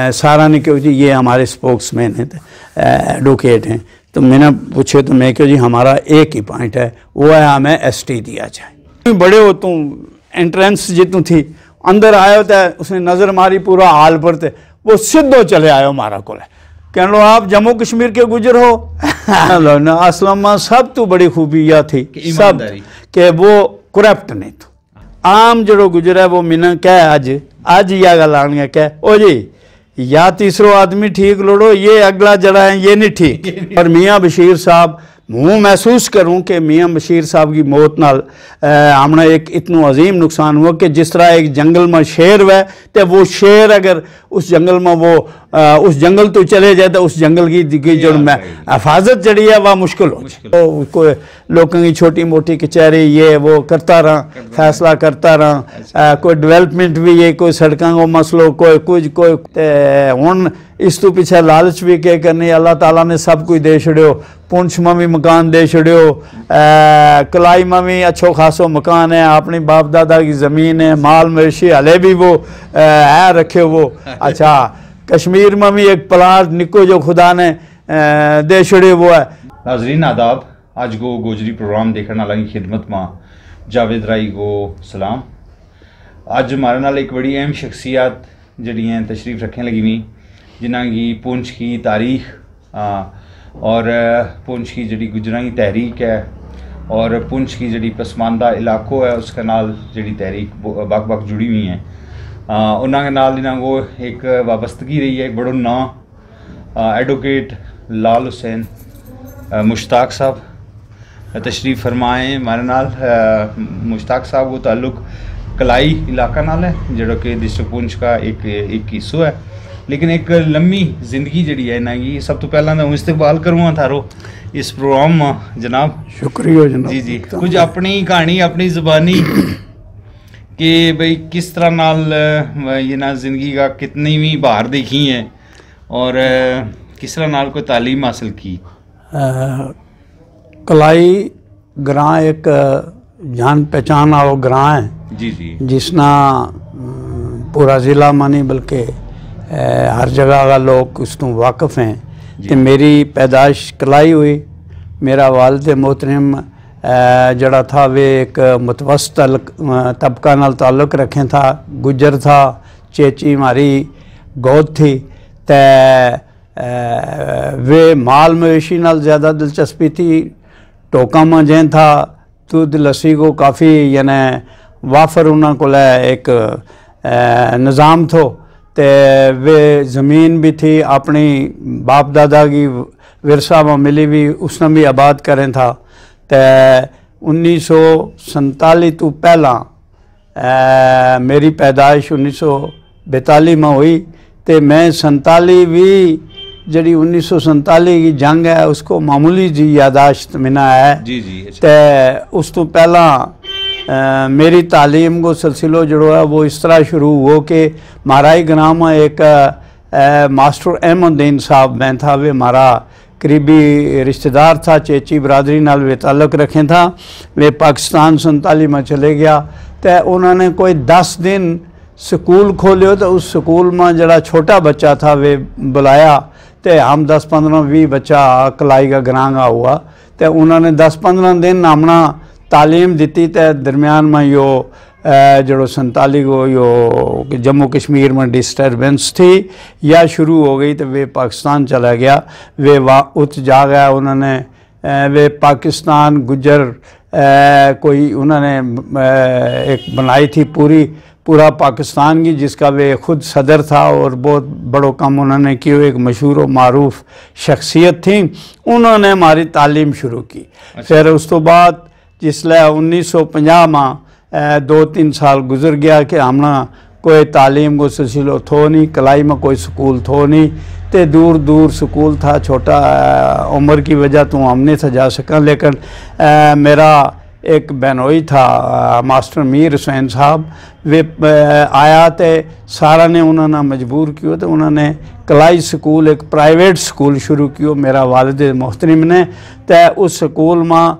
सारा ने क्यों जी ये हमारे स्पोक्स मैन हैं एडवोकेट हैं तो मैंने पूछे तो मैं क्यों जी हमारा एक ही पॉइंट है वो है हमें एस टी दिया जाए बड़े हो तू एंट्रेंस जितू थी अंदर आयो तो उसने नज़र मारी पूरा हाल पर थे तो, वो सीधो चले आयो हमारा को कह लो आप जम्मू कश्मीर के गुजर हो ना असलम सब तो बड़ी खूबी यह थी सब के वो करप्ट नहीं तो आम जो गुजर है वो मिना कह अज अज यह गल आन कह ओ जी या तीसरो आदमी ठीक लोड़ो ये अगला जड़ा है ये नहीं ठीक पर मियाँ बशीर साहब मुँह महसूस करूँ कि मियाँ बशीर साहब की मौत न हमने एक इतना अजीम नुकसान हुआ कि जिस तरह एक जंगल में शेर वह तो वो शेर अगर उस जंगल में वो आ, उस जंगल तो चले जाए तो उस जंगल की, जो हाँ, हिफाजत जड़ी है वह मुश्किल हो तो कोई लोगों की छोटी मोटी कचहरी ये वो करता रहा फैसला करता रहा अच्छा। कोई डेवलपमेंट भी ये कोई सड़कों को मसलो कोई कुछ कोई हूँ इस तू तो पिछे लालच भी के करनी अल्लाह ताला ने सब कुछ दे छड़ियो पुंछ में भी मकान दे छड़ियो कलाई में भी अच्छो खासो मकान है अपने बाप दादा की ज़मीन है माल मवेशी हले भी वो है रखे वो अच्छा कश्मीर में भी एक प्लाट निको जो खुदा ने दे छड़ियो वो है नाजरीन आदाब आज गो गोजरी प्रोग्राम देखने वाला की खिदमत माँ जावेद राई गो सलाम अज हमारे नाल एक बड़ी अहम शख्सियत जड़ी हैं तशरीफ रखने लगी हुई जिन्हें की पुंछ की तारीख आ, और पुंछ की जड़ी की तहरीक है और पुंछ की जड़ी पसमानदा इलाकों है उसके नाल जड़ी तहरीक बाग बाग जुड़ी हुई हैं उन्होंने वो एक ਨਾਲ रही है ਵਾਬਸਤਗੀ ਰਹੀ ਹੈ ਬੜੋ लाल हुसैन मुश्ताक साहब तशरीफ़ फरमाए मारे नाल मुश्ताक साहब वो ताल्लुक कलाई इलाका नाल है जो कि डिस्ट्रिक्ट पुंछ का एक एक हिस्सो है लेकिन एक लम्मी जिंदगी जी है इन्हों सब तो पहला मैं इस्तेमाल करूँगा थारो इस प्रोग्राम जनाब शुक्रिया जनाब जी जी कुछ अपनी कहानी अपनी जबानी कि भाई किस तरह नाल ये ना जिंदगी का कितनी भी बाहर देखी है और किस तरह नाल कोई तालीम हासिल की कलाई ग्रां एक जान पहचान वालों ग्रां है जी जी जिसना पूरा जिला मानी बल्कि हर जगह का लोग उस तू वाकफ हैं तो मेरी पैदाइश कलाई हुई मेरा वालद मोहतरम जड़ा था वे एक मुतवस्त तबका नाल ताल्लुक रखें था गुजर था चेची मारी गोद थी ते वे माल मवेशी नाल ज़्यादा दिलचस्पी थी टोका मजें था दूध लस्सी को काफ़ी यानी वाफर उन्होंने को एक निज़ाम थो तो वे ज़मीन भी थी अपनी बाप दादा की विरसा में मिली भी उसने भी आबाद करें था ਤੇ 1947 ਤੋਂ ਪਹਿਲਾਂ ਮੇਰੀ ਪੈਦਾਇਸ਼ 1942 ਮੈਂ ਹੋਈ ਤੇ ਮੈਂ 47 ਵੀ ਜਿਹੜੀ 1947 ਦੀ ਜੰਗ ਹੈ ਉਸको ਮਾਮੂਲੀ ਜੀ ਯਾਦਾਸ਼ਤ ਮਿਨਾ ਹੈ ਜੀ ਜੀ ਤੇ ਉਸ ਤੋਂ ਪਹਿਲਾਂ मेरी तालीम को सिलसिलो जोड़ो है वो इस तरह शुरू हो कि हमारा ही ग्राम एक मास्टर अहमद दीन साहब मैं था वे हमारा ਕਰੀਬੀ ਰਿਸ਼ਤੇਦਾਰ ਥਾ ਚੇਚੀ ਬਰਾਦਰੀ ਨਾਲ ਵੀ ਤਾਲੁਕ ਰੱਖੇ ਥਾ ਵੇ ਪਾਕਿਸਤਾਨ 47 ਮਾ ਚਲੇ ਗਿਆ ਤੇ ਉਹਨਾਂ ਨੇ ਕੋਈ 10 ਦਿਨ ਸਕੂਲ ਖੋਲਿਓ ਤਾਂ ਉਸ ਸਕੂਲ ਮਾ ਜਿਹੜਾ ਛੋਟਾ ਬੱਚਾ ਥਾ ਵੇ ਬੁਲਾਇਆ ਤੇ ਹਮ 10 15 20 ਬੱਚਾ ਕਲਾਈ ਦਾ ਗਰਾਂਗਾ ਹੁਆ ਤੇ ਉਹਨਾਂ ਨੇ 10 15 ਦਿਨ ਨਾਮਣਾ ਤਾਲੀਮ ਦਿੱਤੀ ਤੇ ਦਰਮਿਆਨ ਮਾ ਯੋ संताली को यो जम्मू कश्मीर में डिस्टर्बेंस थी या शुरू हो गई तो वे पाकिस्तान चला गया वे वा उत जा गया उन्होंने वे पाकिस्तान गुजर कोई उन्होंने एक बनाई थी पूरी पूरा पाकिस्तान की जिसका वे खुद सदर था और बहुत बड़ो काम उन्होंने किए एक मशहूर और मरूफ शख्सियत थी उन्होंने हमारी तालीम शुरू की अच्छा। फिर उस तो बाद जिसल उन्नीस सौ पाँह में दो तीन साल गुजर गया कि हमें कोई तालीम को सिलसिलो थो नहीं कलाई में कोई स्कूल थो नहीं तो दूर दूर स्कूल था छोटा उम्र की वजह तो हम नहीं था जा सका लेकिन मेरा एक बहनोई था आ, मास्टर मीर हुसैन साहब वे आया तो सारा ने उन्होंने मजबूर किया तो उन्होंने कलाई स्कूल एक प्राइवेट स्कूल शुरू किया मेरा वालद मोहतरम ने तो उस स्कूल में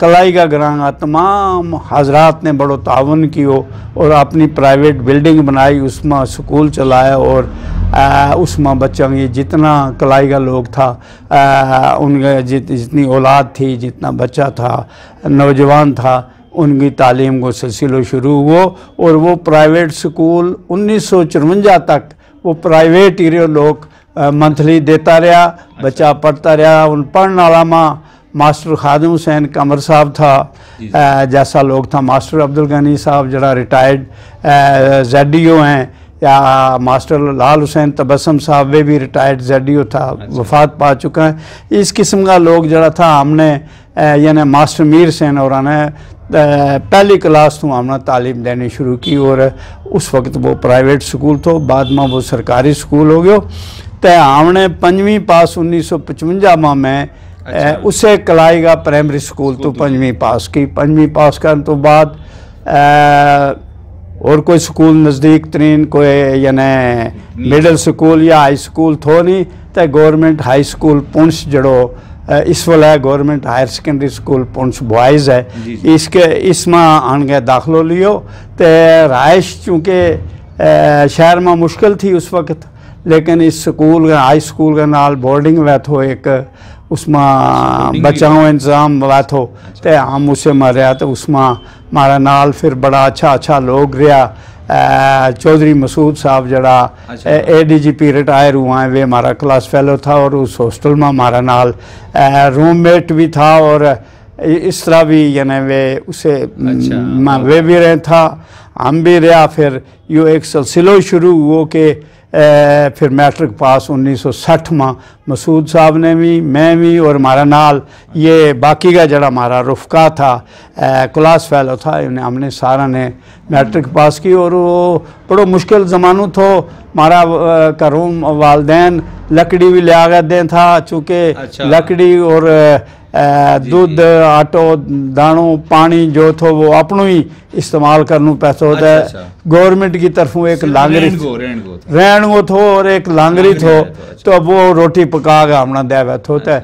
कलाई का ग्रह तमाम हजरात ने बड़ो तावन किया और अपनी प्राइवेट बिल्डिंग बनाई उसमें स्कूल चलाया और उसमें बच्चों की जितना कलाई का लोग था उनके जित, जितनी औलाद थी जितना बच्चा था नौजवान था उनकी तालीम को सिलसिलो शुरू हुआ और वो प्राइवेट स्कूल उन्नीस तक वो प्राइवेट ही लोग मंथली देता रहा बच्चा पढ़ता रहा उन पढ़ने वाला माँ मास्टर खादम हुसैन कमर साहब था जैसा लोग था मास्टर अब्दुल गनी साहब जरा रिटायर्ड जेड ई ओ हैं या मास्टर लाल हुसैन तबसम साहब वे भी रिटायर्ड जेड ई ओ था अच्छा। वफात पा चुका है इस किस्म का लोग जरा था हमने यानी मास्टर मीर सेन और पहली क्लास तो हमने तालीम देनी शुरू की और उस वक्त वो प्राइवेट स्कूल तो बाद में वो सरकारी स्कूल हो गयो तो हमने पंजवीं पास उन्नीस सौ पचवंजा में उस अच्छा। उसे कलाएगा प्रायमरी स्कूल तो, तो पंजी पास की पंजी पास करने तो बाद और कोई स्कूल नज़दीक तरीन तो कोई यानी मिडल स्कूल या हाई स्कूल थो नहीं तो गौरमेंट हाई स्कूल पुंछ जड़ो इस वाले government higher secondary school Poonch boys है इसके इसमें आने दाखिलो लियो तो रहायश चूँकि शहर में मुश्किल थी उस वक्त लेकिन इस स्कूल हाई स्कूल के नाल बोर्डिंग वैथ हो एक उसमें बचाओ इंतज़ाम बात हो तो हम उसे मरिया तो उसमें मारा नाल फिर बड़ा अच्छा अच्छा लोग रहा चौधरी मसूद साहब जरा अच्छा। A D G P retire हुआ है वे हमारा क्लास फेलो था और उस हॉस्टल में हमारा नाल रूममेट भी था और इस तरह भी यानी वे उसे अच्छा, वे भी रहे था हम भी रहा फिर यो एक सिलसिलो शुरू हुआ कि फिर मैट्रिक पास 1960 माँ मसूद साहब ने भी मैं भी और हमारा नाल ये बाकी का जरा हमारा रुफका था क्लास फैलो था इन्हें हमने सारा ने मैट्रिक पास की और वो बड़ो मुश्किल ज़मानो थो हमारा घरों वालदेन लकड़ी भी लिया दें था चूँकि अच्छा। लकड़ी और दूध आटो दाणों पानी जो थो वो अपनों ही इस्तेमाल करनू पैसो होता है गवर्नमेंट की तरफों एक लांगरी रहन वो थो और एक लांगरी थो तो वो रोटी पका के हमने दे थो तो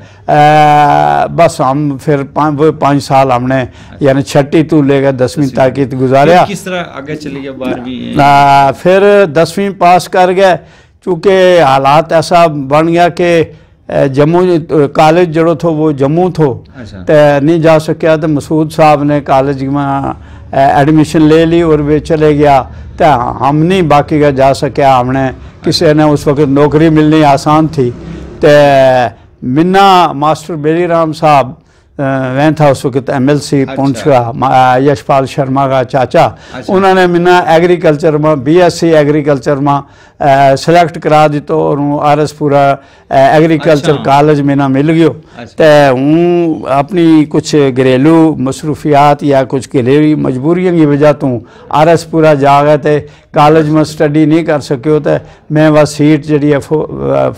बस हम फिर पाँच साल हमने यानी छठी तू लेकर दसवीं तक गुजारिया किस तरह आगे चली गया फिर दसवीं पास कर गए चूंकि हालात ऐसा बन गया कि जम्मू कॉलेज जड़ो थो वो जम्मू थो अच्छा। नहीं जा सकिया तो मसूद साहब ने कॉलेज में एडमिशन ले ली और वे चले गया तो हम नहीं बाकी का जा सकिया हमने किसी ने उस वक्त नौकरी मिलनी आसान थी तो मिन्ना मास्टर बेली राम साहब वैन था उस वक्त एम एल सी पुंछ का यशपाल शर्मा का चाचा अच्छा। उन्होंने मैंने एग्रीकल्चर में बी एस सी एग्रीकल्चर में सिलेक्ट करा दितो और आर एस पूरा एग्रीकल्चर अच्छा। कॉलेज मेरा मिल गयो अच्छा। तो हूँ अपनी कुछ घरेलू मसरूफियात या कुछ घरेलू मजबूरियों की वजह तू आर एस पूरा जा गए तो कॉलेज में स्टडी नहीं कर सको तो मैं बस सीट जी फो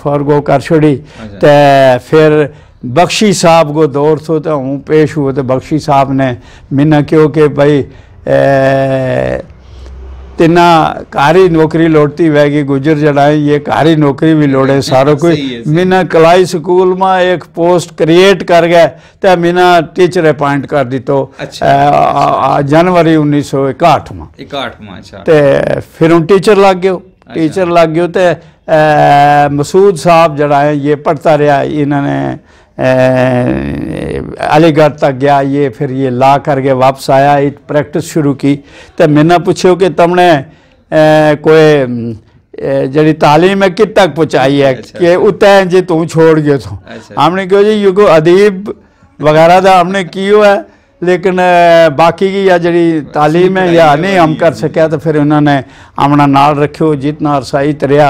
फॉरगो कर छोड़ी तो फिर बख्शी साहब को दौर थो त हूं पेश हुओ त बख्शी साहब ने मिन कयो की भई तिना कारी नौकरी लोटती वैगी गुजर जड़ाई ये कारी नौकरी भी लोड़े सारो कोई मिना कलाई स्कूल में एक पोस्ट क्रिएट कर गए तो मिना टीचर अपॉइंट कर दी तो अच्छा, जनवरी उन्नीस सौ इकाहठ में इकाहठ में अच्छा ते फिर हम टीचर लग गयो टीचर लग गयो तो मसूद साहब जड़ा है ये पढ़ता रहा इन्होंने अलीगढ़ तक गया ये फिर ये ला करके वापस आया इट प्रैक्टिस शुरू की तो मैंने पूछो कि तुमने कोई जड़ी तालीम है कित तक पहुँचाई है अच्छा, कि अच्छा। उतै जी तू छोड़ गयो तो अच्छा। हमने कहो जी युगो अदीब वगैरह का हमने कियो है लेकिन बाकी की या जड़ी तालीम है या नहीं हम कर सकिया तो फिर उन्होंने हमना नाल रखियो जितना अरसा ही तरिया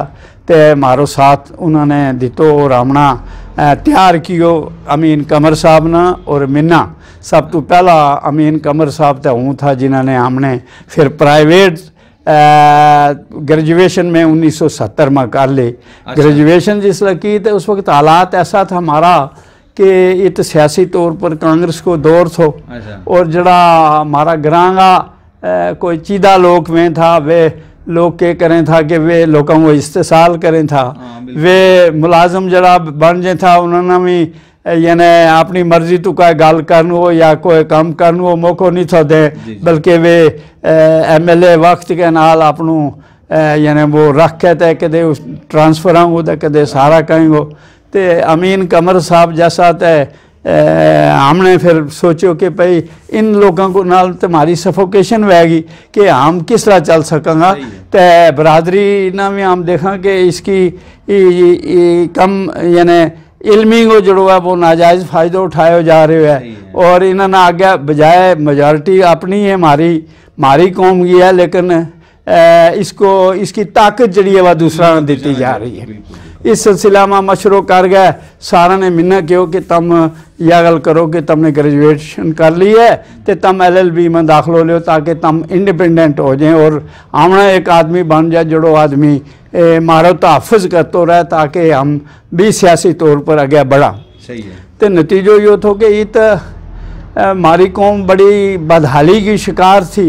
तो मारो साथ उन्होंने दितो और हमना तैयार ਕੀਓ ਅਮੀਨ ਕਮਰ ਸਾਹਿਬ ਨਾ ਔਰ ਮਿੰਨਾ ਸਭ ਤੋਂ ਪਹਿਲਾ ਅਮੀਨ ਕਮਰ ਸਾਹਿਬ ਤੇ ਹੂੰ ਥਾ ਜਿਨ੍ਹਾਂ ਨੇ ਹਮਨੇ ਫਿਰ ਪ੍ਰਾਈਵੇਟ ग्रेजुएशन में 1970 में कर ले अच्छा। ग्रेजुएशन जिसल की तो उस वक्त हालात ऐसा था हमारा कि इत सियासी तौर पर कांग्रेस को दौर थो अच्छा। और जड़ा हमारा ग्रांगा कोई चीदा लोक में था वे लोग के करें था कि वे लोगों को इस्तेसाल करें था हाँ, वे मुलाजम जरा बन जे था उन्होंने भी यानी अपनी मर्जी तो कोई गल कर या कोई काम कर मौको नहीं था दे बल्कि वे एम एल ए वक्त के नाल अपनू यानी वो रख के ते उस ट्रांसफर हो तो कद सारा कहेंगे तो अमीन कमर साहब जैसा तो हमने फिर सोचो कि भाई इन लोगों को नाल हमारी सफोकेशन बहगी कि हम किस तरह चल सकेंगे तो बरादरी ना भी हम देखा कि इसकी इ, इ, इ, कम यानी इलमी को जो है वो नाजायज़ फायदा उठाया जा रहे है और इन्होंने आगे बजाय मेजोरिटी अपनी है हमारी हमारी कौम की है लेकिन इसको इसकी ताकत जड़ी है वह दूसरा दी जा रही है इस सिलसिला में मशरों कर गए सारा ने मिन्ना क्यों कि तम या गल करो कि तुमने ग्रेजुएशन कर ली है तो तुम एल एल बी में दाखिल हो लो ताकि तुम इंडिपेंडेंट हो जाए और आमना एक आदमी बन जाए जो आदमी मारो तहफ़ तो करते रहे ताकि हम भी सियासी तौर पर आगे बढ़ा सही है तो नतीजो यो थो कि ये तो मारी कौम बड़ी बदहाली की शिकार थी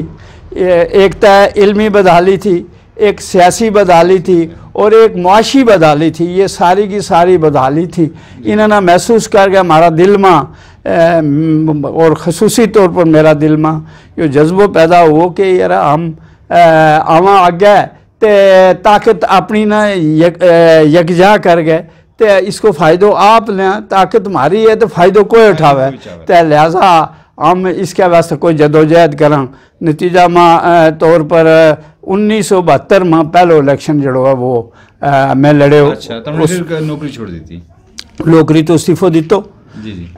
एक तो इलमी बदहाली थी एक सियासी बदहाली थी और एक मुआशी बदहाली थी ये सारी की सारी बदहाली थी इन्होंने महसूस कर गया हमारा दिल में और खसूसी तौर पर मेरा दिल में जो जज्बो पैदा हो कि यार हम आवा आगे तो ताकत अपनी ना यक, यकजा कर गए तो इसको फ़ायदो आप लें ताकत हमारी है तो फ़ायदो कोई उठावे तो लिहाजा हम इसके वास्ते कोई जदोजहद करा नतीजा मां तौर पर उन्नीस सौ बहत्तर मां पहलो इलेक्शन जो है वो आ, मैं लड़े अच्छा, नौकरी छोड़ दी थी नौकरी तो इस्तीफो दितो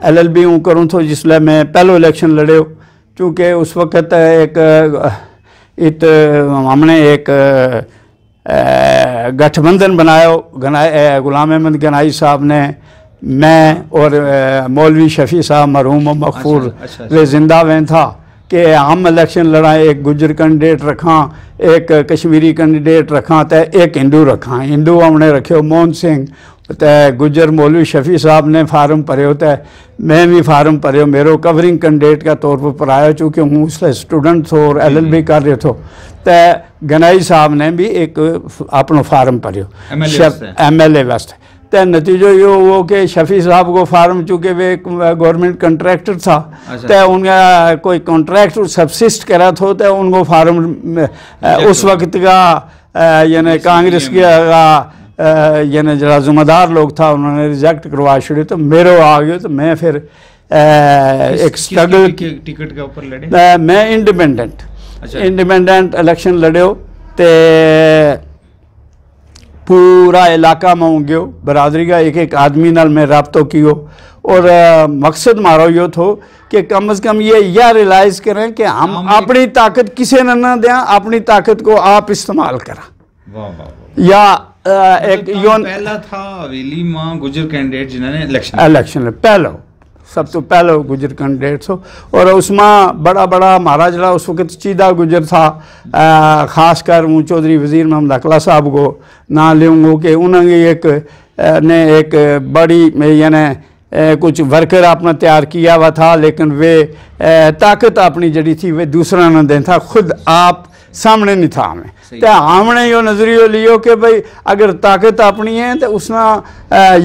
एल एल बी हूँ करूँ तो जिसल मैं पहलो इलेक्शन लड़े हो उस वक्त एक इत हमने एक गठबंधन बनाया गुलाम अहमद गनाई साहब ने मैं और मौलवी शफी साहब मरहूम मकफूर अच्छा, अच्छा, अच्छा। वे जिंदा वें था कि हम इलेक्शन लड़ाए एक गुजर कैंडिडेट रखा एक कश्मीरी कैंडिडेट रखा तो एक हिंदू रखा हिंदू हमने रखे मोहन सिंह तो गुजर मौलवी शफी साहब ने फार्म भर तो मैं भी फार्म भर मेरे कवरिंग कैंडिडेट का तौर पर आया चूँकि हूँ उस स्टूडेंट थो और एल एल बी कर रहे थो तो गनाई साहब ने भी एक अपना फार्म भर एम एल ए वास्ते तो नतीजो ये हुओ कि शफी साहब को फार्म चूंकि वे गवर्नमेंट कॉन्ट्रैक्टर था अच्छा। तो उनका कोई कॉन्ट्रैक्ट सबसिस्ट करा था तो उनको फार्म उस वक्त का यानी कांग्रेस का यानी जरा जिम्मेदार लोग था उन्होंने रिजेक्ट करवा छोड़ी तो मेरे आ गए तो मैं फिर एक स्ट्रगल टिकट के ऊपर लड़े मैं इंडिपेंडेंट इंडिपेंडेंट इलेक्शन लड़े ते पूरा इलाका में होंगे बरादरी का एक एक आदमी नाल मैं रबतों की हो और आ, मकसद मारो यो थो कि कम से कम ये यह रियलाइज़ करें कि हम अपनी ताकत किसी ने ना दें अपनी ताकत को आप इस्तेमाल करें या आ, मतलब एक यो पहला था हवेली माँ गुजर कैंडिडेट जिन्होंने इलेक्शन इलेक्शन पहला सब तो पहले कन डेढ़ सौ और उसमें बड़ा बड़ा महाराज रहा उस वक्त चीदा गुजर था खासकर खास कर चौधरी वजीर मोहम्मद अकला साहब को ना लेंगो कि उन्होंने एक ने एक बड़ी यानी कुछ वर्कर अपना तैयार किया हुआ था लेकिन वे ताकत अपनी जड़ी थी वे दूसरा न दें था खुद आप सामने नहीं था हमें तो हमने यो नजरियो लियो कि भाई अगर ताकत अपनी है तो उसना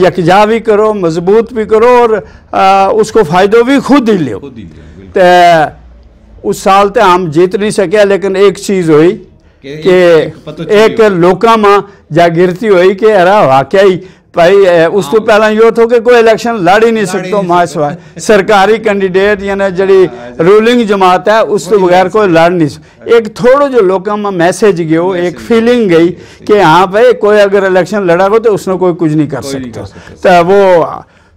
यकजा भी करो मजबूत भी करो और उसको फ़ायदो भी खुद ही लो तो उस साल तो हम जीत नहीं सके लेकिन एक चीज़ हुई कि एक, एक में जागृति हुई कि अरे वाकई भाई उसको तो हाँ। पहला यो थो कि कोई इलेक्शन लड़ ही नहीं सकते महासभा सरकारी कैंडीडेट यानी जी रूलिंग हाँ, जमात है उस तो बगैर कोई लड़ नहीं एक थोड़ा जो लोगों में मैसेज गयो एक फीलिंग गई कि हाँ भाई कोई अगर इलेक्शन लड़ा हो तो उसने कोई कुछ नहीं कर सकता तो वो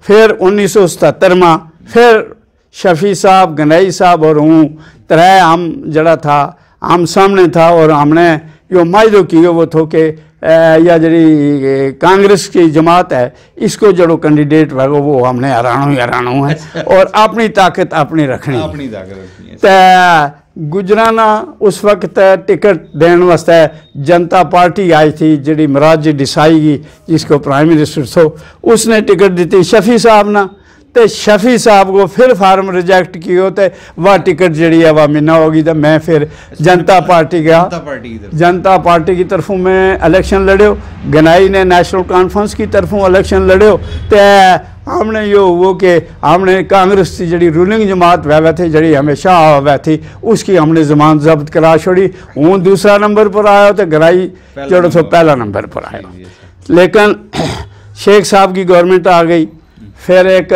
फिर उन्नीस सौ सतहत्तर में फिर शफी साहब गनाई साहब और हूँ त्रै हम जड़ा था हम सामने था और हमने जो माजो की वो थो कि या जहिड़ी कांग्रेस की जमात है इसको जड़ो कैंडिडेट वगो वो हमने हराणो ही हराणो है और अपनी ताकत अपनी रखनी अपनी ताकत त गुजराना उस वक़्त टिकट देने वास्ते जनता पार्टी आई थी जड़ी मराज जी डिसाई की जिसको प्राइम मिनिस्टर सो उसने टिकट दी शफी साहब ना तो शफी साहब को फिर फार्म रिजैक्ट किए तो वह टिकट जी ਆ ਵਾ होगी तो मैं फिर जनता पार्टी गया जनता पार्टी की तरफों मैं इलेक्शन लड़ो गनाई ने नैशनल कॉन्फ्रेंस की तरफों इलेक्शन लड़ो तो हमने यो वो कि हमने कांग्रेस की जड़ी रूलिंग जमात वह थी जड़ी हमेशा वह थी उसकी हमने जमान जब्त करा छोड़ी हूँ दूसरा नंबर पर आया तो गनाई जोड़ो सो पहला नंबर पर आया लेकिन शेख साहब की गवर्नमेंट आ गई फिर एक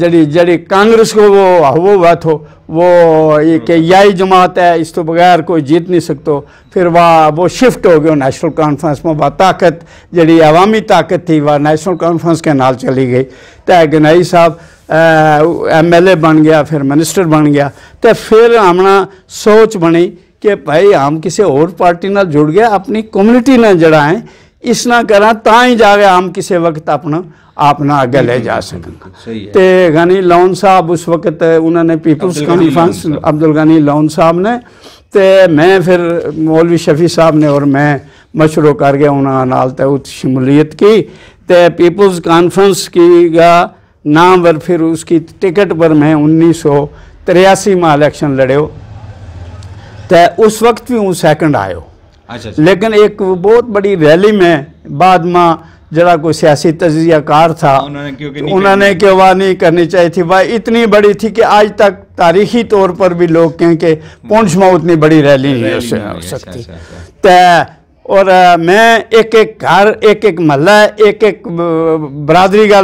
जड़ी जड़ी कांग्रेस को वो हवो हुआ थो वो एक के याई जमात है इस तो बगैर कोई जीत नहीं सकते फिर वह वो शिफ्ट हो गयो नेशनल कॉन्फ्रेंस में वह ताकत जड़ी अवामी ताकत थी वह नेशनल कॉन्फ्रेंस के नाल चली गई तो गनाई साहब एम एल ए बन गया फिर मिनिस्टर बन गया तो फिर हमारा सोच बनी कि भाई हम किसी और पार्टी ना जुड़ गया अपनी कम्युनिटी ना जड़ा है इस ना करा ता ही जाए हम किसी वक्त अपना अपना अगे ले जा सकते गनी लोन साहब उस वक्त उन्होंने पीपल्स कॉन्फ्रेंस अब्दुल गनी लोन साहब ने ते मैं फिर मौलवी शफी साहब ने और मैं मशरू कर गया उन्होंने उस शमूलीत की ते पीपल्स कॉन्फ्रेंस की गा नाम पर फिर उसकी टिकट पर मैं उन्नीस सौ तिरयासी में इलेक्शन लड़े ते उस वक्त भी हूँ सेकंड आयो अच्छा, अच्छा लेकिन एक बहुत बड़ी रैली में बाद में जरा कोई सियासी तजियाकार था हाँ, उन्होंने क्यों वाह नहीं करनी चाहिए थी वाह इतनी बड़ी थी कि आज तक तारीखी तौर पर भी लोग कहें कि पुंछ में उतनी बड़ी रैली नहीं हो सकती तय अच्छा, अच्छा। और मैं एक एक घर एक एक महला एक एक बरादरी का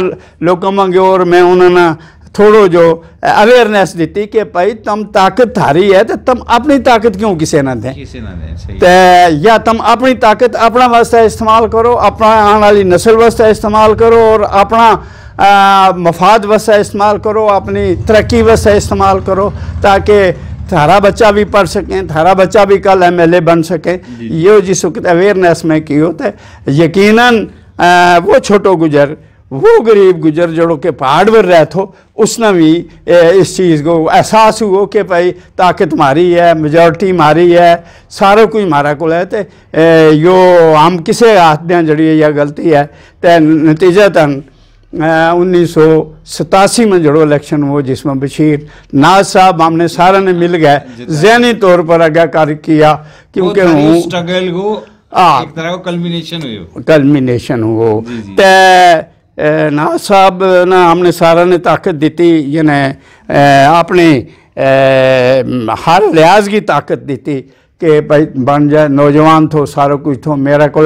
लोगों मंगे और मैं उन्होंने थोड़ो जो અવેરનેસ દીધી कि भाई तुम ताकत थारी है तो तुम अपनी ताकत क्यों किसी ના दें તે યા તમ આપણી તાકત આપણા વાસ્તે इस्तेमाल करो अपना आने वाली नस्ल वास्ते इस्तेमाल करो और अपना मफाद वास्ते इस्तेमाल करो अपनी तरक्की वास्ते इस्तेमाल करो ताकि थारा बच्चा भी पढ़ सकें थारा बच्चा भी कल एमएलए बन सके ये जिस अवेयरनेस में की होते यकीनन वो छोटो गुजर वो गरीब गुजर जड़ों के पहाड़ पर रहते हो उसने भी इस चीज़ को एहसास हो कि भाई ताकत मारी है मेजोरिटी मारी है सारा कुछ मारा को है तो यो हम किसे हथ दें जड़ी यह गलती है तो नतीजतन उन्नीस सौ सतासी में जड़ो इलेक्शन हुआ जिसमें बशीर नाज साहब हमने सारा ने मिल गए जहनी तौर पर आगे कार्य किया क्योंकि स्ट्रगल को हाँ। कल्मिनेशन हुई कल्मिनेशन हो तो ਨਵਾਜ਼ साहब ने ਹਮਨੇ ਸਾਰਾ ਨੇ ਤਾਕਤ ਦਿੱਤੀ ਯਨੇ ਆਪਣੇ हर लिहाज की ताकत दी कि भाई बन जाए नौजवान थो सारा कुछ थो मेरे को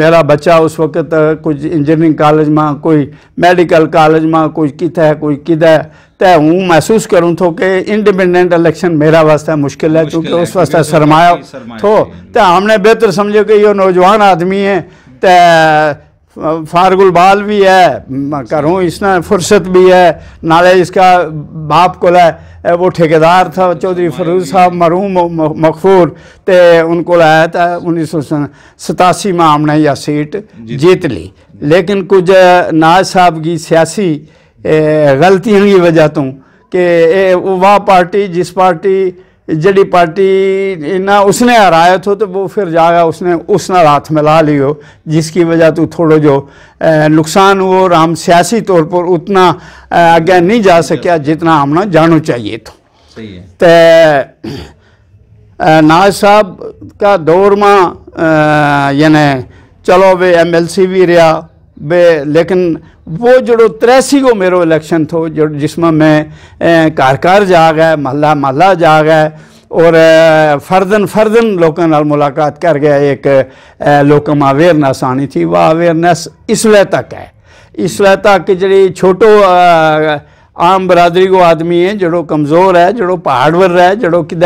मेरा बच्चा उस वक़्त कुछ इंजीनियरिंग कॉलेज में कोई मेडिकल कॉलेज में कुछ कित है कोई किद है तो हूँ महसूस करूँ थो कि इंडिपेंडेंट इलेक्शन मेरा वास्ते मुश्किल है क्योंकि उस वास्ते सरमाया थो तो हमने बेहतर समझो कि यो नौजवान आदमी है तो फारगुल बाल भी है करूँ इसने फुर्सत भी है नाले इसका बाप को है वो ठेकेदार था चौधरी फरूज साहब मरूम मकफूर ते उनको आया था उन्नीस सौ सतासी में हमने यह सीट जीत ली लेकिन कुछ नाज साहब की सियासी गलतियों की वजह तो कि वह पार्टी जिस पार्टी जड़ी पार्टी ना उसने हराया तो वो फिर जागा उसने उसने हाथ मिला लियो जिसकी वजह तो थोड़ो जो नुकसान हुआ और हम सियासी तौर पर उतना आगे नहीं जा सकिया जितना हमने जानो चाहिए तो नाज साहब का दौर में यानी चलो वे एमएलसी भी रहा लेकिन वो जो त्रैसी को मेरो इलेक्शन थो जो जिसमें मैं घर घर जा गया महला महला जा गया और फर्दन फर्दन लोगों नाल मुलाकात कर गया एक में अवेयरनैस आनी थी वह इस वे तक है वे तक जी छोटो आम बरादरी को आदमी है जो कमज़ोर है जो पहाड़वर है जो कि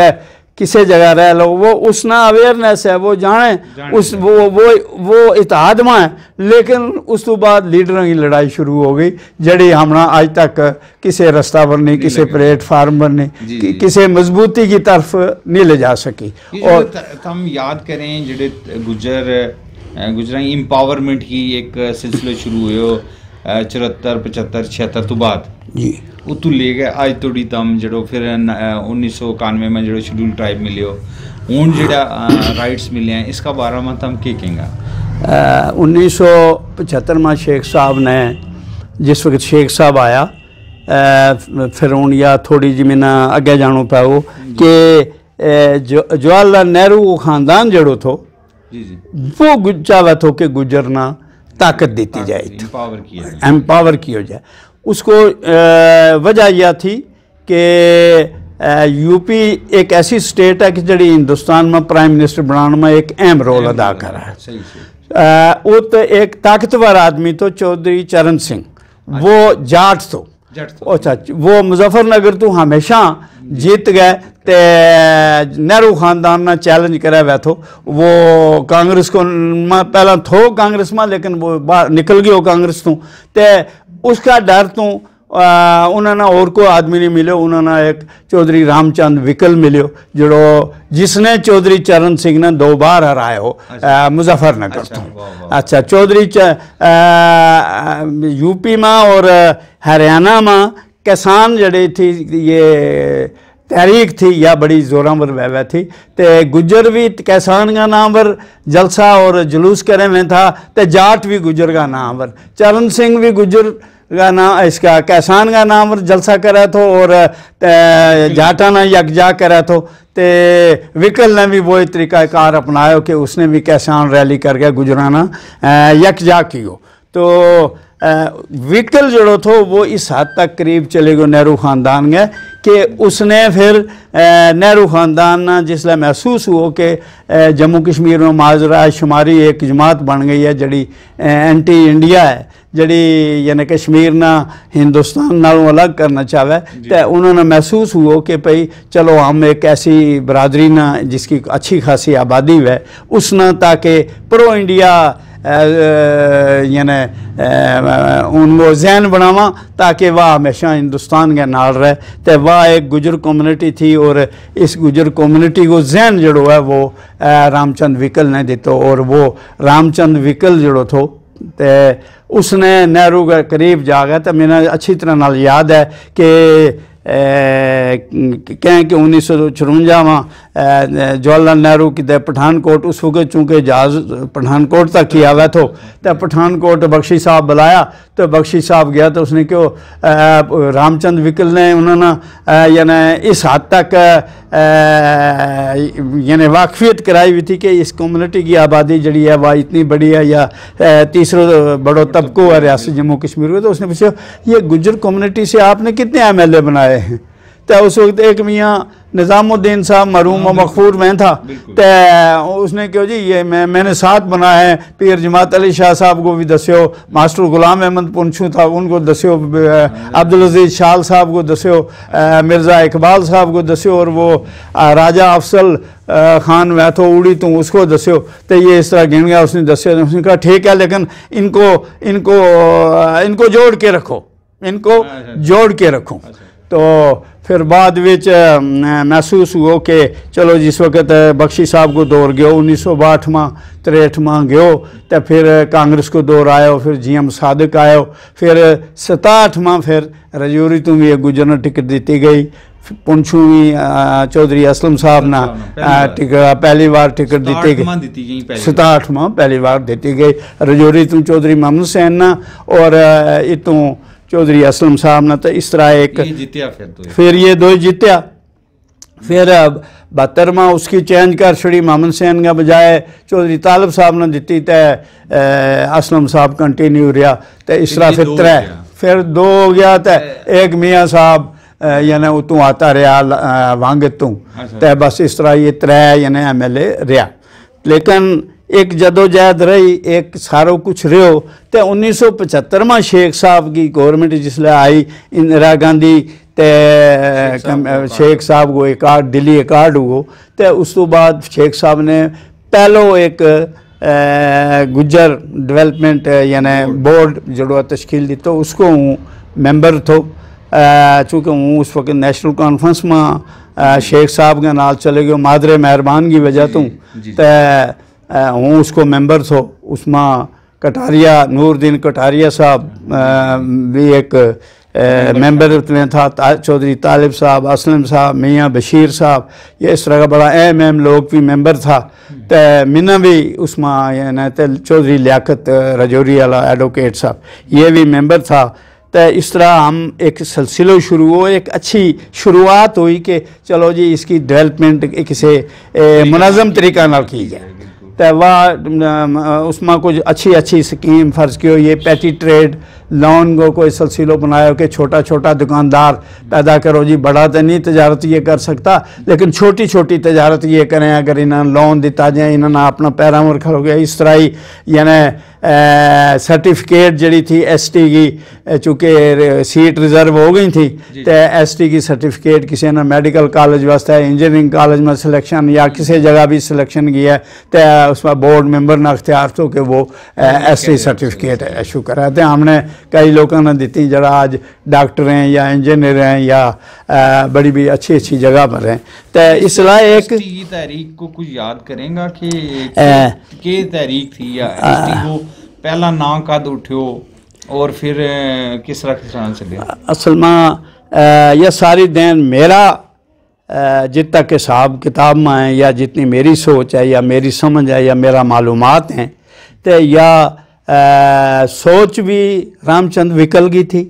किसे जगह रह लो वो उसना अवेयरनेस है वो जाने, जाने उस वो वो वो इतिहाद में है लेकिन उस तो बाद लीडर की लड़ाई शुरू हो गई जड़ी हमने आज तक किसे रास्ता पर नहीं किसे प्लेटफार्म पर नहीं कि, किसे मजबूती की तरफ नहीं ले जा सकी और हम याद करें जड़े गुजर गुजर इम्पावरमेंट की एक सिलसिले शुरू हुए चौहत्तर पचहत्तर छिहत्तर तो बाद जी उतों लेके अज्ज धोड़ी दम जो फिर उन्नीस सौ इक्यानवे में जो शेड्यूल ट्राइब मिले हूँ जो राइट्स मिले हैं इसका बारे में तुम क्या कहेंगे उन्नीस सौ पचहत्तर में शेख साहब ने जिस वक्त शेख साहब आया फिर हूँ या थोड़ी जी मैं अगे जानो पाओ कि जवाहरलाल नेहरू वो खानदान जड़ो थो वो चाहवा थो कि गुजरना ताकत दी जाए एम्पावर किया जाए उसको वजह यह थी कि यूपी एक ऐसी स्टेट है कि जड़ी हिंदुस्तान में प्राइम मिनिस्टर बनाने में एक अहम रोल अदा कर रहा है वो तो एक ताकतवर आदमी तो चौधरी चरण सिंह अच्छा। वो तो। जाट तो अच्छा वो मुजफ्फरनगर तो हमेशा जीत गए ते नेहरू खानदान ने चैलेंज करे बैठो तो वो कांग्रेस को पहला थो कांग्रेस में लेकिन वो बाहर निकल गए कांग्रेस तो उसका डर तो उन्होंने और कोई आदमी नहीं मिलो उन्होंने एक चौधरी रामचंद विकल मिलो जो जिसने चौधरी चरण सिंह ने दो बार हराया हो अच्छा। मुजफ्फरनगर अच्छा, तो अच्छा चौधरी यूपी में और हरियाणा में किसान जड़े थी ये तहरीक थी या बड़ी जोरावर वह थी तो गुजर भी कैसान का नाम पर जलसा और जुलूस करे में था तो जाट भी गुजर का नाम पर चरण सिंह भी गुजर का नाम इसका कैसान का नाम पर जलसा करा थो और जाटा ना यकजा करा थो तो विकल ने भी वो तरीकाकार अपनायो कि उसने भी कैसान रैली करके गुजराना यकजा की हो तो व्हीकल जो थो वो इस हद तक करीब चले गए नेहरू ख़ानदान गए कि उसने फिर नेहरू ख़ानदान जिसल महसूस हो कि जम्मू कश्मीर में माजरा शुमारी एक जमात बन गई है जड़ी एंटी इंडिया है जड़ी यानी कश्मीर ना हिंदुस्तान नालों अलग करना चाहे तो उन्होंने महसूस हुआ कि भाई चलो हम एक ऐसी बरादरी ना जिसकी अच्छी खासी आबादी है उसना ताकि प्रो इंडिया यानी उनको जहन बनावा ताकि वह हमेशा हिंदुस्तान के नाल रहे तो वह एक गुजर कम्युनिटी थी और इस गुजर कम्युनिटी को जहन जो है वो रामचंद्र विकल ने दितो और वो रामचंद्र विकल जो थो ते उसने नेहरू के करीब जा गया तो मैंने अच्छी तरह नाल याद है कि कहें कि उन्नीस सौ में जवाहरलाल नेहरू किथे पठानकोट उस वक़्तु चूंकि जहाज़ पठानकोट तक ही आवे तो तो पठानकोट बख्शी साहब बुलाया तो बख्शी साहब गया तो उसने क्यों रामचंद्र विकल ने उन्होंने यानी इस हद तक यानी वाकफियत कराई हुई थी कि इस कम्युनिटी की आबादी जड़ी है वह इतनी बड़ी है या तीसरो बड़ो तबको है रियासत जम्मू कश्मीर को तो उसने पूछा ये गुजर कम्युनिटी से आपने कितने एम एल ए बनाए हैं तो उस वक्त एक मियाँ निज़ामुद्दीन साहब मरूम व हाँ, मकफूर में था तो उसने कहो जी ये मैं मैंने साथ बनाया है पीर जमात अली शाह साहब को भी दस्यो मास्टर गुलाम अहमद पुनछू था उनको दस्यो अब्दुल अजीज़ शाल साहब को दस्यो मिर्ज़ा इकबाल साहब को दस्यो और वो राजा अफसल खान मैं तो उड़ी तू उसको दस्यो तो ये इस तरह गिन गया उसने दस्यो उसने कहा ठीक है लेकिन इनको इनको इनको जोड़ के रखो इनको हाँ, हाँ। जोड़ के रखो अच्छा। तो फिर बाद महसूस हो कि चलो जिस वक्त बख्शी साहब को दौर गयो उन्नीस सौ बाहठ मां त्रेहठ मां गयो तो फिर कांग्रेस को दौर आयो फिर जी एम सादक आयो फिर सताहठ मां फिर रजौरी तू भी गुजर जनरल टिकट दी गई पुंछू भी चौधरी असलम साहब ने टिकट पहली बार टिकट दी गई सताहठ मां पहली बार दी गई रजौरी तू चौधरी ममन सैन ना और इतों चौधरी असलम साहब ने तो इस तरह एक तो। फिर ये दो जीत्या फिर बहत्तर में उसकी चेंज कर छड़ी मामन सेन का बजाय चौधरी तालब साहब ने दिती तो असलम साहब कंटिन्यू रहा तो इस तरह फिर त्रै फिर दो हो गया तो एक मियाँ साहब यानी उतू आता रहा वांग तू तो अच्छा। बस इस तरह ये त्रै यानी एम एल ए रहा लेकिन ਇੱਕ ਜਾਇਦ ਰਹੀ ਇੱਕ ਸਾਰੋ ਕੁਝ ਰਿਓ ਤੇ 1975 ਸ਼ੇਖ ਸਾਹਿਬ ਦੀ ਗਵਰਨਮੈਂਟ ਜਿਸਲੇ ਆਈ ਇੰਦਰਾ ਗਾਂਧੀ ਤੇ ਸ਼ੇਖ ਸਾਹਿਬ ਕੋ ਇੱਕ ਆਰ ਦਿੱਲੀ ਇੱਕ ਆਰ ਹੋ ਤੇ ਉਸ ਤੋਂ ਬਾਅਦ ਸ਼ੇਖ ਸਾਹਿਬ ਨੇ ਪਹਿਲੋ ਇੱਕ ਗੁੱਜਰ ਡਿਵੈਲਪਮੈਂਟ ਯਾਨੀ ਬੋਰਡ ਜਿਹੜਾ ਤਸ਼ਕੀਲ ਦਿੱਤਾ ਕੋ ਮੈਂਬਰ ਥੋ चूँकि हूँ ਉਸ ਵਕਤ ਨੈਸ਼ਨਲ ਕਾਨਫਰੰਸ ਮਾ ਸ਼ੇਖ ਸਾਹਿਬ के ਨਾਲ ਚਲੇ गए मादरे ਮਿਹਰਬਾਨ की वजह तू ਤੇ हूँ उसको मेंबर थो उसमें कटारिया नूरदीन कटारिया साहब भी एक मेंबर में था ता, चौधरी तालिब साहब असलम साहब मियाँ बशीर साहब ये इस तरह का बड़ा अहम अहम लोग भी मेंबर था हम्म। तो मिना भी उसमें यानी चौधरी लियाकत रजौरी वाला एडवोकेट साहब ये भी मेंबर था तो इस तरह हम एक सिलसिलो शुरू हो एक अच्छी शुरुआत हुई कि चलो जी इसकी डेवलपमेंट किसी मुनज़म तरीक़ा की जाए वह उसमें कुछ अच्छी अच्छी स्कीम फ़र्ज़ की हो ये पैटी ट्रेड लोन को कोई सिलसिलो हो कि छोटा छोटा दुकानदार पैदा करो जी बड़ा तो नहीं तजारत ये कर सकता लेकिन छोटी छोटी तजारत ये करें अगर इन्हें लोन दिता जाए इन्होंने अपना पैरामर खड़ो गया इस तरह ही यानी सर्टिफिकेट जड़ी थी एसटी की चूंकि सीट रिजर्व हो गई थी तो एसटी की सर्टिफिकेट किसी ने मेडिकल कॉलेज वास्ते इंजीनियरिंग कॉलेज में सिलेक्शन या किसी जगह भी सिलेक्शन की है तो उसमें बोर्ड मेंबर ने अख्तियार तो कि वो एस टी सर्टिफिकेट इशू करा तो हमने कई लोगों ने दी जरा आज डॉक्टर हैं या इंजीनियर हैं या बड़ी भी अच्छी अच्छी जगह पर हैं तो इसलिए एक तारीख को कुछ याद करेंगे कि तहरीक थी या पहला ਨਾਂ कद उठो और फिर किस तरह किस तरह चले असल में यह सारी देन मेरा जितना के हिसाब किताब में है या जितनी मेरी सोच है या मेरी समझ है या मेरा मालूम है तो या आ, सोच भी रामचंद्र विकल गई थी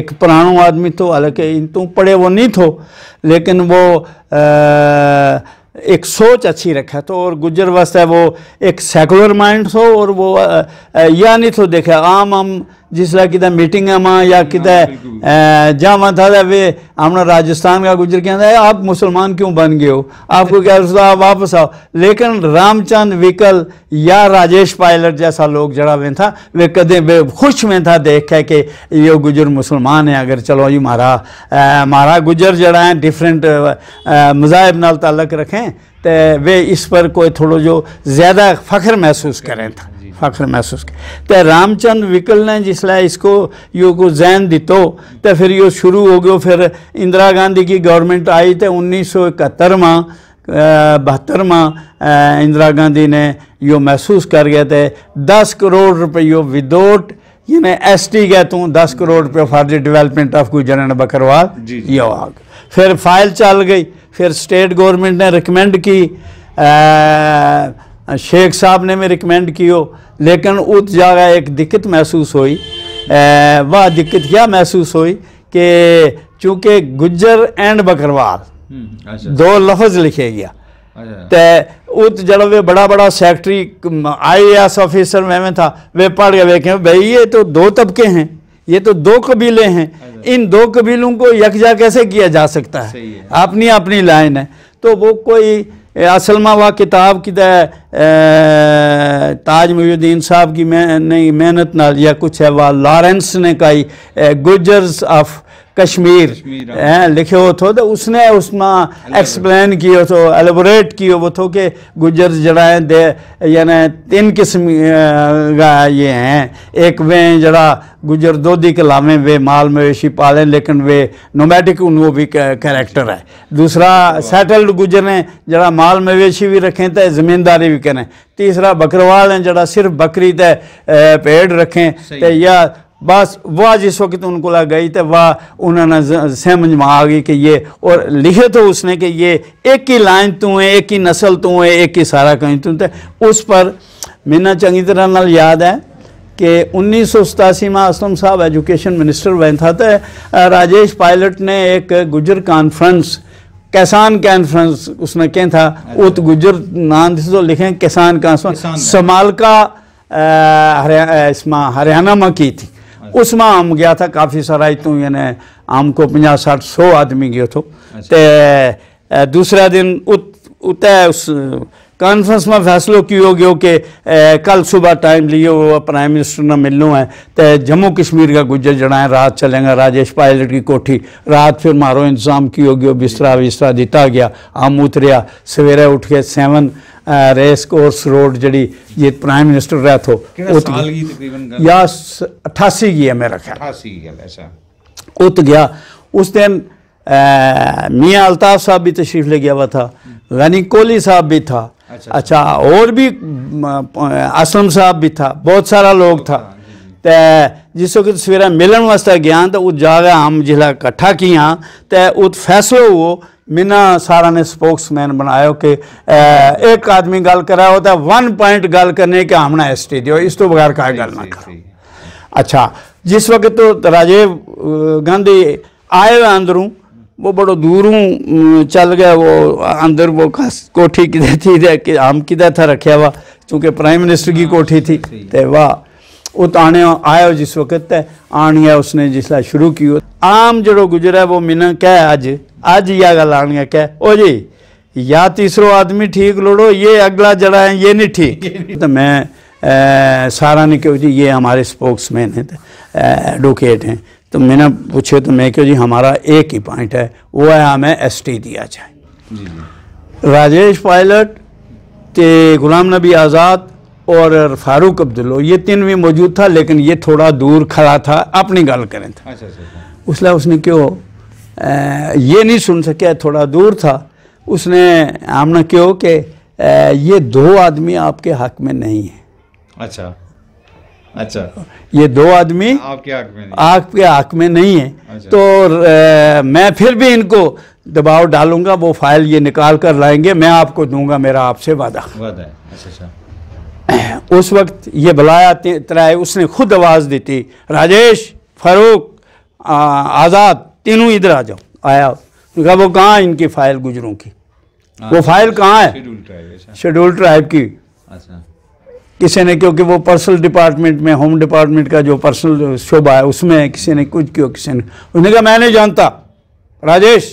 एक पुराणों आदमी तो हालांकि इन तू तो पढ़े वो नहीं थो लेकिन वो आ, एक सोच अच्छी रखे तो और गुजर वास्ते वो एक सेकुलर माइंड हो और वो यह नहीं तो देखे आम आम जिस कि कितने मीटिंग में या कि जहाँ था, वे हमने राजस्थान का गुजर के था आप मुसलमान क्यों बन गए हो आपको क्या आप वापस आओ लेकिन रामचंद विकल या राजेश पायलट जैसा लोग जड़ा में था वे कदे वे खुश में था देख के कि यो गुजर मुसलमान है अगर चलो ये मारा मारा गुजर जड़ा है डिफरेंट मजाहब नाल ताल्लक रखें तो वे इस पर कोई थोड़ा जो ज़्यादा फ़ख्र महसूस करें था फ़ख्र महसूस किया तो रामचंद्र विकल ने जिसला इसको यो को जैन दितो तो फिर यो शुरू हो गयो फिर इंदिरा गांधी की गवर्नमेंट आई तो उन्नीस सौ इकहत्तर में इंदिरा गांधी ने यो महसूस कर गया थे तो दस करोड़ रुपये विदाउट यानी एस टी गए तू दस करोड़ रुपये फॉर द डिवेलपमेंट ऑफ गुजरन बकरवाल यो आग फिर फाइल चल गई फिर स्टेट गवर्नमेंट ने रिकमेंड की आ, शेख साहब ने भी रिकमेंड कियो लेकिन उस जगह एक दिक्कत महसूस हुई वह दिक्कत क्या महसूस हुई कि चूंकि गुज्जर एंड बकरवाल हम्म, अच्छा। दो लफज लिखे गया अच्छा। ते उत जड़ वे बड़ा बड़ा सेक्रेटरी आईएएस ऑफिसर में, में था वे पढ़ गया वे भाई ये तो दो तबके हैं ये तो दो कबीले हैं अच्छा। इन दो कबीलों को यकजा कैसे किया जा सकता है अपनी अपनी लाइन है तो वो कोई असल में वह किताब कि ताज मुजुद्दीन साहब की नहीं मेहनत नाल या कुछ है वह लॉरेंस ने कही गुजर्स ऑफ कश्मीर हाँ। लिखे हो तो, तो उसने उसमें एक्सप्लेन किए तो एलेबोरेट किए वो तो कि गुजर जड़ा है दे यानी तीन किस्म ये हैं एक वे जड़ा गुजर दोदी कलामें वे माल मवेशी पालें लेकिन वे नोमैटिक उन वो भी कैरेक्टर है दूसरा सेटल्ड हाँ। गुजर ने जड़ा माल मवेशी भी रखें तो ज़मींदारी भी करें तीसरा बकरवाल है जरा सिर्फ बकरी तो पेड़ रखें तो या बस वह जिस वक्त उनको लग गई तो वह उन्होंने समझ में आ गई कि ये और लिखे तो उसने कि ये एक ही लाइन तू है एक ही नस्ल तू है एक ही सारा कहीं तू तो उस पर मैंने चंगी तरह नाल याद है कि उन्नीस सौ सतासी में असलम साहब एजुकेशन मिनिस्टर बन था तो राजेश पायलट ने एक गुजर कॉन्फ्रेंस किसान कैंफ्रेंस उसमें क्या था उत गुजर नाम दिस तो लिखे किसान कॉन्फ्रेंस समालका इसमें हरियाणा में की थी उसमें आम गया था काफ़ी सारा इतू यानी आम को पाँ साठ सौ आदमी गए थो तो दूसरा दिन उत उत उस कॉन्फ्रेंस में फैसलो कियो गयो कि कल सुबह टाइम लियो प्राइम मिनिस्टर ने मिलना है तो जम्मू कश्मीर का गुजर है रात चलेंगे राजेश पायलट की कोठी रात फिर मारो इंतजाम कियो गयो बिस्तरा बिस्तरा दिता गया हम उतरिया सवेरे उठ के सैवन रेस कोर्स रोड जड़ी ये प्राइम मिनिस्टर रह थो या अठासी की है मेरा ख्याल अच्छा। उत गया उस दिन मियाँ अल्ताफ साहब भी तशरीफ़ ले गया हुआ था गनी कोहली साहब भी था अच्छा, अच्छा और भी असलम साहब भी था बहुत सारा लोग था ਤੇ ਜਿਸ ਵਕਤ ਸਵੇਰਾ ਮਿਲਣ ਵਾਸਤੇ ਗਿਆ ਤਾਂ ਉਹ ਜਾਗਾ ਹਮ ਜ਼ਿਲ੍ਹਾ ਇਕੱਠਾ ਕੀਆਂ ਤੇ ਉਹ ਫੈਸਲਾ ਹੋ ਮਿਨਾ ਸਾਰਾ ਨੇ ਸਪੋਕਸਮੈਨ ਬਣਾਇਓ ਕਿ ਇੱਕ ਆਦਮੀ ਗੱਲ ਕਰਾਓ ਤਾਂ 1 ਪੁਆਇੰਟ ਗੱਲ ਕਰਨੇ ਕਿ ਹਮਣਾ ਐਸਟੀ ਦਿਓ ਇਸ ਤੋਂ ਬਗੈਰ ਕਾਹ ਗੱਲ ਨਾ ਕਰੋ ਅੱਛਾ ਜਿਸ ਵਕਤ ਰਾਜੀਵ ਗਾਂਧੀ ਆਏ ਅੰਦਰੋਂ वो बड़ो दूरों चल गया वो अंदर वो कोठी किधर थी कि आम किधर था रखा हुआ चूंकि प्राइम मिनिस्टर की हाँ, कोठी थी तो वाह वो तो आने आया जिस वक्त है आन गया उसने जिसला शुरू की आम जो गुजरा वो मिना कह अज अज यह गल आन गया कह ओ जी या तीसरो आदमी ठीक लोड़ो ये अगला जड़ा है ये नहीं ठीक तो मैं आ, सारा ने कहो जी ये हमारे स्पोक्समैन हैं एडवोकेट हैं तो मैंने पूछे तो मैं क्यों जी हमारा एक ही पॉइंट है वो है हमें एस टी दिया जाए राजेश पायलट ते गुलाम नबी आज़ाद और फारूक अब्दुल्लो ये तीन भी मौजूद था लेकिन ये थोड़ा दूर खड़ा था अपनी गल करें था अच्छा, अच्छा, अच्छा। उसने उसने क्यों ये नहीं सुन सके थोड़ा दूर था उसने हमने क्यों कि ये दो आदमी आपके हक में नहीं है अच्छा अच्छा ये दो आदमी आपके आँख में आपके आँख में नहीं है अच्छा। तो ए, मैं फिर भी इनको दबाव डालूंगा वो फाइल ये निकाल कर लाएंगे मैं आपको दूंगा मेरा आपसे वादा वादा है अच्छा अच्छा उस वक्त ये बुलाया तराए उसने खुद आवाज़ दी थी राजेश फारूक आज़ाद तीनों इधर आ जाओ आया कहा वो कहाँ इनकी फ़ाइल गुजरों की हाँ। वो फाइल कहाँ है शेड्यूल ट्राइब अच्छा। की अच्छा किसी ने क्योंकि वो पर्सनल डिपार्टमेंट में होम डिपार्टमेंट का जो पर्सनल शोभा है उसमें किसी ने कुछ क्यों किसी ने उन्होंने कहा मैं नहीं जानता राजेश